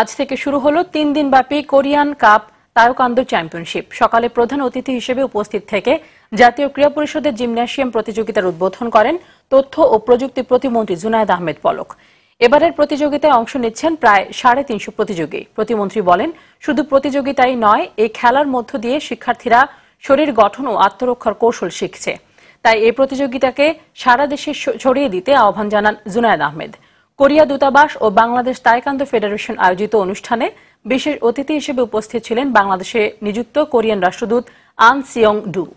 আজ থেকে শুরু হলো তিন দিনব্যাপী কোরিয়ান কাপ তায়কান্দ চ্যাম্পিয়নশিপ সকালে প্রধান অতিথি হিসেবে উপস্থিত থেকে জাতীয় ক্রীড়া পরিষদের জিমন্যাসিয়াম প্রতিযোগিতার উদ্বোধন করেন তথ্য ও প্রযুক্তি প্রতিমন্ত্রী জুনায়দ আহমেদ পলক এবারের প্রতিযোগিতায় অংশ নিচ্ছেন প্রায় সাড়ে তিনশো প্রতিযোগী প্রতিমন্ত্রী বলেন শুধু প্রতিযোগিতাই নয় এই খেলার মধ্য দিয়ে শিক্ষার্থীরা শরীর গঠন ও আত্মরক্ষার কৌশল শিখছে তাই এই প্রতিযোগিতাকে সারা দেশে ছড়িয়ে দিতে আহ্বান জানান জুনায়দ আহমেদ কোরিয়া দূতাবাস ও বাংলাদেশ তাইকান্দ ফেডারেশন আয়োজিত অনুষ্ঠানে বিশেষ অতিথি হিসেবে উপস্থিত ছিলেন বাংলাদেশে নিযুক্ত কোরিয়ান রাষ্ট্রদূত আন সিয়ং ডু